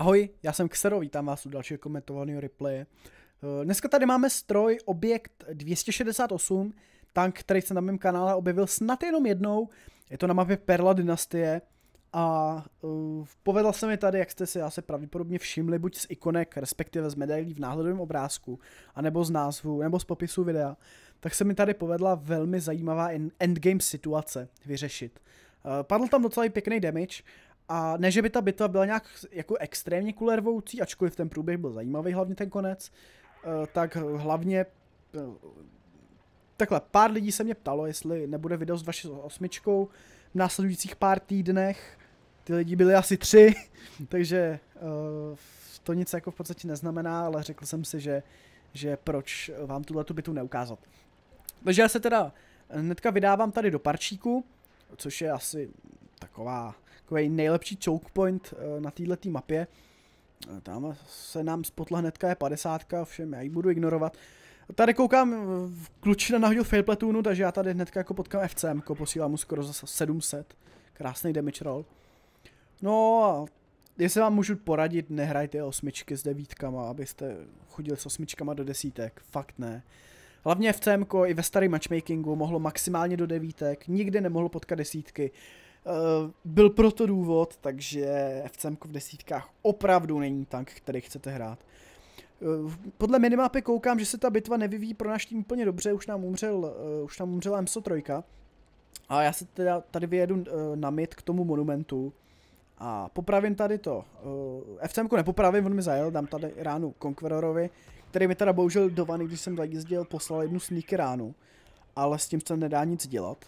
Ahoj, já jsem Xero, vítám vás u dalšího komentovaného replaye. Eh, dneska tady máme stroj Objekt 268, tank, který se na mém kanále objevil snad jenom jednou. Je to na mapě Perla dynastie a uh, povedla se mi tady, jak jste si asi pravděpodobně všimli, buď z ikonek, respektive z medailí v náhledovém obrázku, anebo z názvu, nebo z popisu videa, tak se mi tady povedla velmi zajímavá endgame situace vyřešit. Uh, padl tam docela i pěkný damage a ne, že by ta bitva byla nějak jako extrémně kulervoucí, ačkoliv ten průběh byl zajímavý, hlavně ten konec, eh, tak hlavně eh, takhle, pár lidí se mě ptalo, jestli nebude video s vaší osmičkou v následujících pár týdnech. Ty lidi byli asi tři, takže eh, to nic jako v podstatě neznamená, ale řekl jsem si, že, že proč vám tuhle tu bitvu neukázat. Takže já se teda hnedka vydávám tady do parčíku, což je asi taková takový nejlepší choke point eh, na této mapě. Eh, tam se nám spotla hnedka je 50, ovšem já ji budu ignorovat. Tady koukám, eh, klučina nahodil fail platoonu, takže já tady hnedka jako potkám FCM, jako posílám mu skoro za 700. Krásný damage roll. No a jestli vám můžu poradit, nehrajte osmičky s devítkama, abyste chodili s osmičkama do desítek, fakt ne. Hlavně v CMko i ve starém matchmakingu mohlo maximálně do devítek, nikdy nemohlo potkat desítky. Eh, byl proto důvod, takže FCM v desítkách opravdu není tank, který chcete hrát. Eh, podle minimapy koukám, že se ta bitva nevyvíjí pro náš tým úplně dobře, už nám, umřel, eh, už nám umřela MSO 3. A já se teda tady vyjedu na mid k tomu monumentu a popravím tady to. FCM nepopravím, on mi zajel, dám tady ránu Conquerorovi, který mi teda bohužel do vany, když jsem jezdil, poslal jednu sneaky ránu. Ale s tím se nedá nic dělat.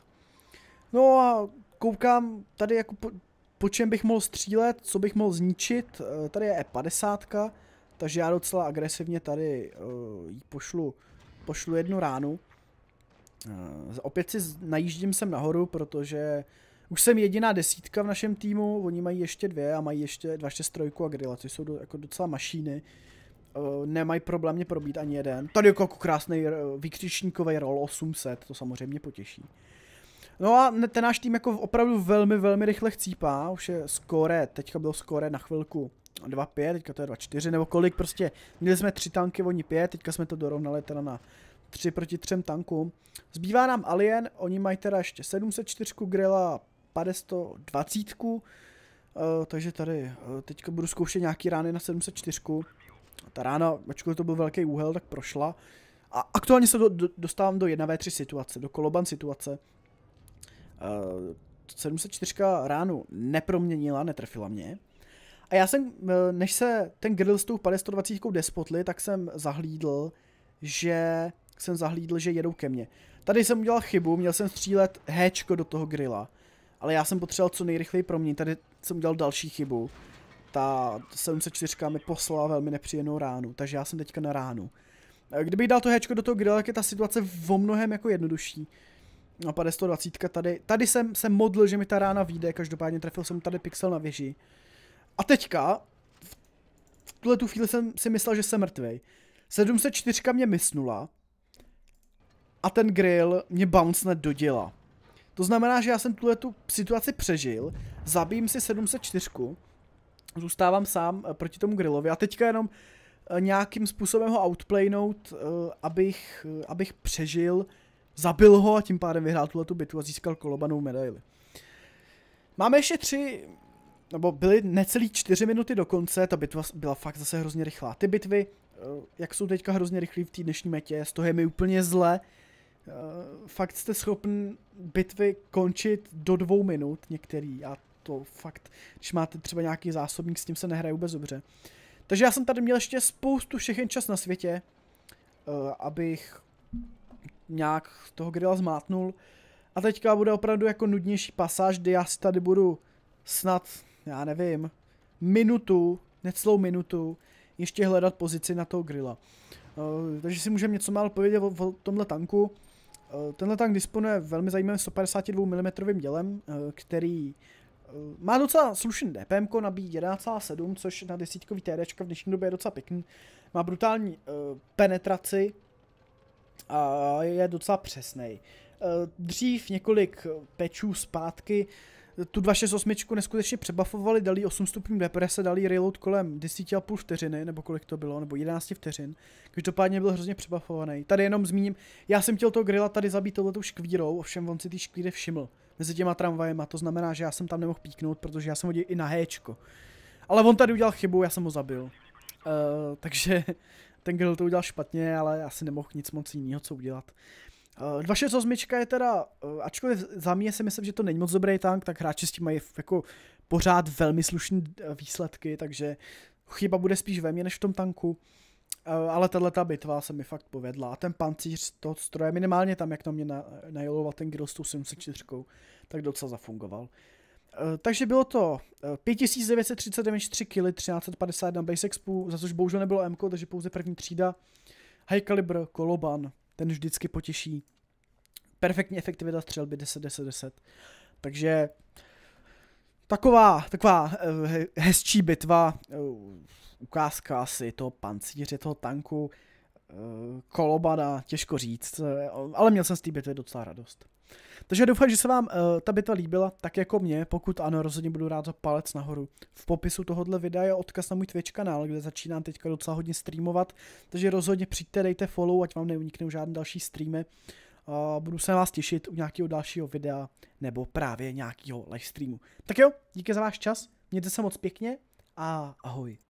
No a koukám tady jako po, po čem bych mohl střílet, co bych mohl zničit. Eh, tady je E50, takže já docela agresivně tady uh, jí pošlu, pošlu jednu ránu. Uh, opět si najíždím sem nahoru, protože už jsem jediná desítka v našem týmu, oni mají ještě dvě a mají ještě 263 a grilla, což jsou do, jako docela mašíny. Uh, nemají problém mě probít ani jeden. Tady jako krásný uh, výkřičníkový roll 800, to samozřejmě potěší. Uh, No a ten náš tým jako opravdu velmi, velmi rychle chcípá, už je skore, teďka bylo skore na chvilku 2-5, teďka to je 2-4 nebo kolik, prostě měli jsme 3 tanky, oni 5, teďka jsme to dorovnali teda na 3 proti 3 tankům. Zbývá nám Alien, oni mají teda ještě 704 grilla, 520, takže tady eh, teďka budu zkoušet nějaký rány na 704. Ta rána, ačkoliv to byl velký úhel, tak prošla. A aktuálně se do, do, dostávám do 1v3 situace, do koloban situace. 704 eh, ránu neproměnila, netrefila mě. A já jsem, eh, než se ten grill s tou 520 despotli, tak jsem zahlídl, že jsem zahlídl, že jedou ke mně. Tady jsem udělal chybu, měl jsem střílet héčko do toho grilla, ale já jsem potřeboval co nejrychleji proměnit, tady jsem udělal další chybu. Ta 704 mi poslala velmi nepříjemnou ránu, takže já jsem teďka na ránu. Eh, kdybych dal to héčko do toho grilla, tak je ta situace o mnohem jako jednodušší napadne no 120 tady. Tady jsem se modlil, že mi ta rána vyjde, každopádně trefil jsem tady pixel na věži. A teďka, v tuhle tu chvíli jsem si myslel, že jsem mrtvej. 704 mě mysnula a ten grill mě bounce net doděla. To znamená, že já jsem tuhle tu situaci přežil, zabijím si 704, zůstávám sám eh, proti tomu grillovi a teďka jenom eh, nějakým způsobem ho outplaynout, eh, abych, abych přežil Zabil ho a tím pádem vyhrál tuhle tu bitvu a získal kolobanou medaili. Máme ještě tři, nebo byly necelý čtyři minuty do konce, ta bitva byla fakt zase hrozně rychlá. Ty bitvy, eh, jak jsou teďka hrozně rychlí v té dnešní metě, z toho je mi úplně zle. Eh, fakt jste schopni bitvy končit do dvou minut některý a to fakt, když máte třeba nějaký zásobník, s tím se nehraje vůbec dobře. Takže já jsem tady měl ještě spoustu všechen čas na světě, eh, abych nějak toho grilla zmátnul. A teďka bude opravdu jako nudnější pasáž, kdy já si tady budu snad, já nevím, minutu, necelou minutu, ještě hledat pozici na toho grilla. Uh, takže si můžeme něco málo povědět o, o tomhle tanku. Uh, tenhle tank disponuje velmi zajímavým 152 mm dělem, uh, který má docela slušný DPM, nabíjí 1,7, což na desítkový TD v dnešní době je docela pěkný. Má brutální penetraci, a je docela přesný. E, dřív několik pečů zpátky tu 268 neskutečně přebafovali, dali 8 stupňů deprese, dali reload kolem 10,5 vteřiny, nebo kolik to bylo, nebo 11 vteřin. Každopádně byl hrozně přebafovaný. Tady jenom zmíním, já jsem chtěl toho grilla tady zabít touhletou škvírou, ovšem on si ty škvíry všiml mezi těma tramvajema, to znamená, že já jsem tam nemohl píknout, protože já jsem hodil i na Hčko. Ale on tady udělal chybu, já jsem ho zabil. Uh, takže ten grill to udělal špatně, ale asi nemohl nic moc jiného co udělat. 268 eh, je teda, eh, ačkoliv za mě si myslím, že to není moc dobrý tank, tak hráči s tím mají jako pořád velmi slušné eh, výsledky, takže chyba bude spíš ve mně než v tom tanku. Ale tahle ta bitva se mi fakt povedla. A ten pancíř toho stroje, minimálně tam, jak na mě najoloval ten grill s tou 704, tak docela zafungoval. Eh, takže bylo to 5930 damage 3 kg, 1350 na base expu, za což bohužel nebylo M, takže pouze první třída. High caliber Koloban, ten vždycky potěší. Perfektní efektivita střelby 10, 10, 10. Takže taková, taková eh, hezčí bitva, eh, ukázka asi toho pancíře, toho tanku, Kolobana, těžko říct, ale měl jsem z té bitvy docela radost. Takže doufám, že se vám uh, ta bitva líbila, tak jako mě. Pokud ano, rozhodně budu rád za palec nahoru. V popisu tohohle videa je odkaz na můj Twitch kanál, kde začínám teďka docela hodně streamovat, takže rozhodně přijďte, dejte follow, ať vám neuniknou žádné další streamy. Uh, budu se na vás těšit u nějakého dalšího videa nebo právě nějakého live streamu. Tak jo, díky za váš čas, mějte se moc pěkně a ahoj.